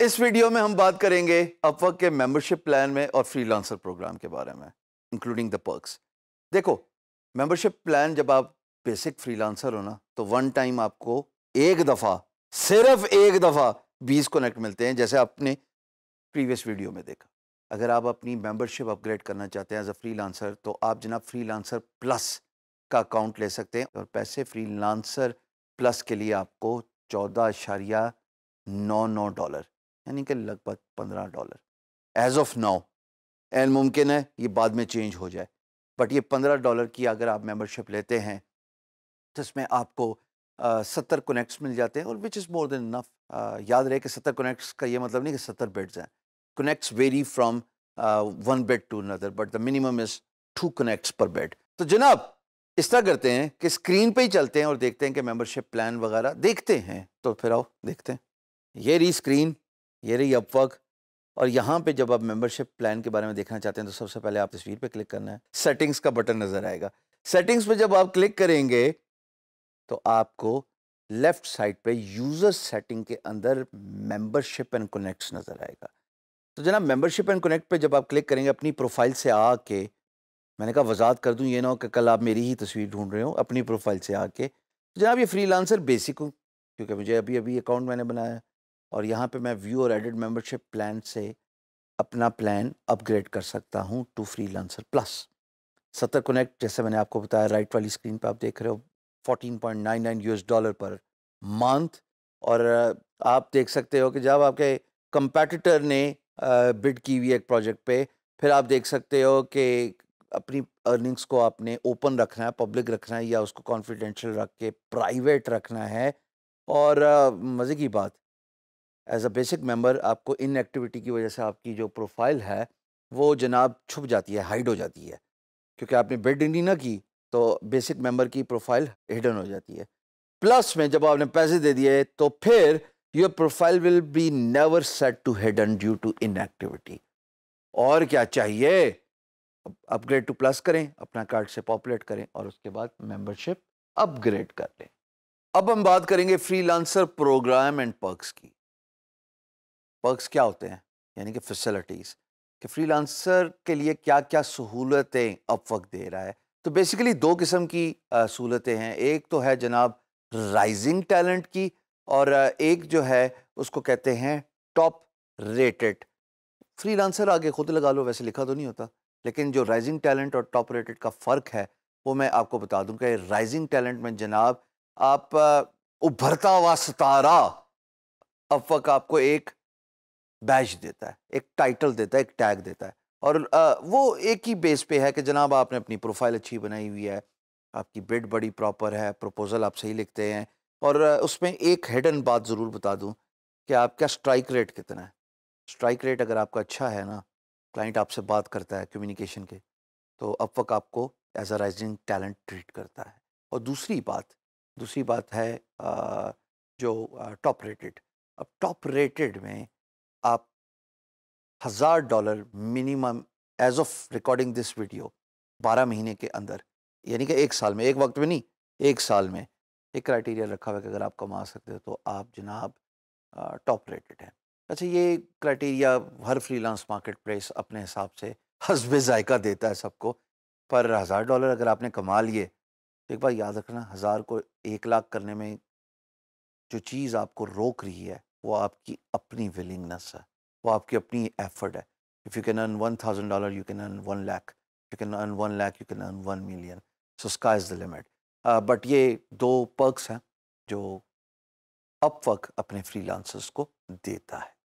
इस वीडियो में हम बात करेंगे अपवर्क के मेंबरशिप प्लान में और फ्रीलांसर प्रोग्राम के बारे में इंक्लूडिंग द पर्क्स देखो मेंबरशिप प्लान जब आप बेसिक फ्रीलांसर हो ना तो वन टाइम आपको एक दफ़ा सिर्फ एक दफ़ा बीस कनेक्ट मिलते हैं जैसे आपने प्रीवियस वीडियो में देखा अगर आप अपनी मेंबरशिप अपग्रेड करना चाहते हैं एज अ फ्री लांसर तो आप जनाब फ्री लांसर प्लस का अकाउंट ले सकते हैं और पैसे फ्री लांसर प्लस के लिए आपको चौदह अशारिया नौ नौ डॉलर यानी कि लगभग पंद्रह dollar as of now and मुमकिन है ये बाद में चेंज हो जाए बट ये पंद्रह डॉलर की अगर आप मेंबरशिप लेते हैं तो इसमें आपको सत्तर कनेक्ट्स मिल जाते हैं और which is more than enough याद रहे कि सत्तर कनेक्ट्स का ये मतलब नहीं कि सत्तर बेड्स हैं connects vary from uh, one bed to another, but the minimum is two connects per bed. तो जनाब इस तरह करते हैं कि स्क्रीन पे ही चलते हैं और देखते हैं कि मेंबरशिप प्लान वगैरह देखते हैं तो फिर आओ देखते हैं ये रही स्क्रीन ये रही अपवर्क और यहाँ पे जब आप मेंबरशिप प्लान के बारे में देखना चाहते हैं तो सबसे पहले आप तस्वीर पे क्लिक करना है सेटिंग्स का बटन नज़र आएगा सेटिंग्स पे जब आप क्लिक करेंगे तो आपको लेफ़्ट साइड पे यूज़र सेटिंग के अंदर मेंबरशिप एंड कनेक्ट्स नज़र आएगा तो जनाब मेंबरशिप एंड कनेक्ट पे जब आप क्लिक करेंगे अपनी प्रोफाइल से आके मैंने कहा वजात कर दूं ये ना हो कि कल आप मेरी ही तस्वीर ढूंढ रहे हो अपनी प्रोफाइल से आके तो जनाब ये फ्री लांसर बेसिक हूँ क्योंकि मुझे अभी अभी अकाउंट मैंने बनाया और यहाँ पे मैं व्यू और एडिट मेंबरशिप प्लान से अपना प्लान अपग्रेड कर सकता हूँ टू फ्री लांसर प्लस सत्तर कनेक्ट जैसे मैंने आपको बताया राइट वाली स्क्रीन पर आप देख रहे हो fourteen point nine nine US dollar per month और आप देख सकते हो कि जब आपके कंपेटिटर ने बिड की हुई एक प्रोजेक्ट पे फिर आप देख सकते हो कि अपनी अर्निंग्स को आपने ओपन रखना है पब्लिक रखना है या उसको कॉन्फिडेंशियल रख के प्राइवेट रखना है और मज़े की बात एज अ बेसिक मेंबर आपको इन एक्टिविटी की वजह से आपकी जो प्रोफाइल है वो जनाब छुप जाती है हाइड हो जाती है क्योंकि आपने बेड इंडी ना की तो बेसिक मेंबर की प्रोफाइल हिडन हो जाती है प्लस में जब आपने पैसे दे दिए तो फिर your profile will be never set to due to inactivity और क्या चाहिए अपग्रेड टू प्लस करें अपना कार्ड से पॉपुलेट करें और उसके बाद मेंबरशिप अपग्रेड कर लें अब हम बात करेंगे फ्रीलांसर प्रोग्राम एंड पर्क्स की पर्क्स क्या होते हैं यानी कि फैसिलिटीज़ कि फ्रीलांसर के लिए क्या क्या सहूलतें अब वक्त दे रहा है तो बेसिकली दो किस्म की सहूलतें हैं एक तो है जनाब राइजिंग टैलेंट की और एक जो है उसको कहते हैं टॉप रेटेड फ्रीलांसर आगे खुद लगा लो वैसे लिखा तो नहीं होता लेकिन जो राइजिंग टैलेंट और टॉप रेटेड का फ़र्क है वो मैं आपको बता दूं कि राइजिंग टैलेंट में जनाब आप उभरता हुआ सितारा अफक आपको एक बैच देता है एक टाइटल देता है एक टैग देता है और वो एक ही बेस पे है कि जनाब आपने अपनी प्रोफाइल अच्छी बनाई हुई है आपकी बिड बड़ी प्रॉपर है प्रपोज़ल आप सही लिखते हैं और उसमें एक हेडन बात ज़रूर बता दूं कि आपका स्ट्राइक रेट कितना है स्ट्राइक रेट अगर आपका अच्छा है ना क्लाइंट आपसे बात करता है कम्युनिकेशन के तो अब वक्त आपको as a rising talent treat करता है और दूसरी बात दूसरी बात है आ, जो टॉप रेटेड अब टॉप रेटेड में आप हज़ार dollar minimum as of recording this video बारह महीने के अंदर यानी कि एक साल में एक वक्त में नहीं एक साल में एक क्राइटेरिया रखा हुआ है कि अगर आप कमा सकते हो तो आप जनाब टॉप रेटेड हैं अच्छा ये क्राइटेरिया हर फ्रीलांस मार्केट प्लेस अपने हिसाब से हसब जायका देता है सबको पर हज़ार डॉलर अगर आपने कमा लिए तो एक बार याद रखना हज़ार को एक लाख करने में जो चीज़ आपको रोक रही है वो आपकी अपनी विलिंगनेस है वो आपकी अपनी एफर्ट है if you can earn one thousand dollar you can earn one lakh you can earn one lakh you can earn one million so sky is the limit but ये दो पर्क्स हैं जो अपवर्क अपने फ्रीलांसर्स को देता है